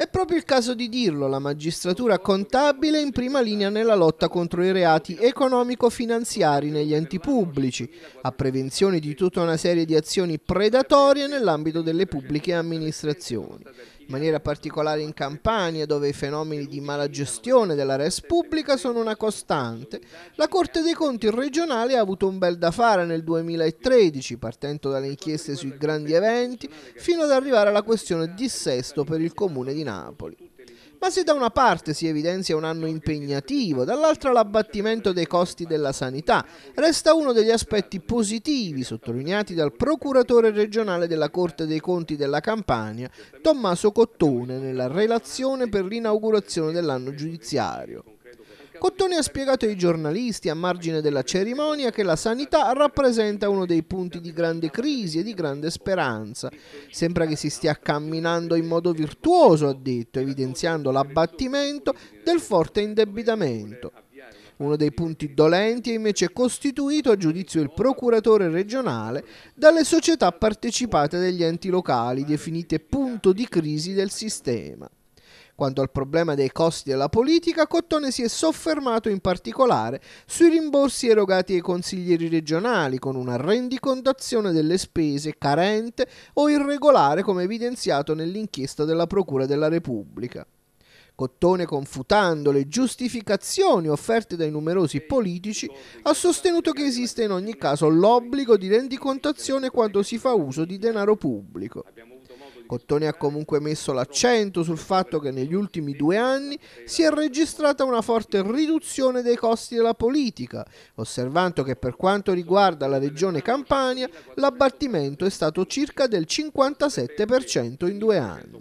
È proprio il caso di dirlo, la magistratura contabile è in prima linea nella lotta contro i reati economico-finanziari negli enti pubblici, a prevenzione di tutta una serie di azioni predatorie nell'ambito delle pubbliche amministrazioni in maniera particolare in Campania, dove i fenomeni di mala gestione della res pubblica sono una costante, la Corte dei Conti regionale ha avuto un bel da fare nel 2013, partendo dalle inchieste sui grandi eventi, fino ad arrivare alla questione di sesto per il comune di Napoli. Ma se da una parte si evidenzia un anno impegnativo, dall'altra l'abbattimento dei costi della sanità, resta uno degli aspetti positivi sottolineati dal procuratore regionale della Corte dei Conti della Campania, Tommaso Cottone, nella relazione per l'inaugurazione dell'anno giudiziario. Cottone ha spiegato ai giornalisti a margine della cerimonia che la sanità rappresenta uno dei punti di grande crisi e di grande speranza. Sembra che si stia camminando in modo virtuoso, ha detto, evidenziando l'abbattimento del forte indebitamento. Uno dei punti dolenti è invece costituito, a giudizio del procuratore regionale, dalle società partecipate degli enti locali, definite punto di crisi del sistema. Quanto al problema dei costi della politica, Cottone si è soffermato in particolare sui rimborsi erogati ai consiglieri regionali, con una rendicontazione delle spese carente o irregolare come evidenziato nell'inchiesta della Procura della Repubblica. Cottone, confutando le giustificazioni offerte dai numerosi politici, ha sostenuto che esiste in ogni caso l'obbligo di rendicontazione quando si fa uso di denaro pubblico. Cottone ha comunque messo l'accento sul fatto che negli ultimi due anni si è registrata una forte riduzione dei costi della politica, osservando che per quanto riguarda la regione Campania l'abbattimento è stato circa del 57% in due anni.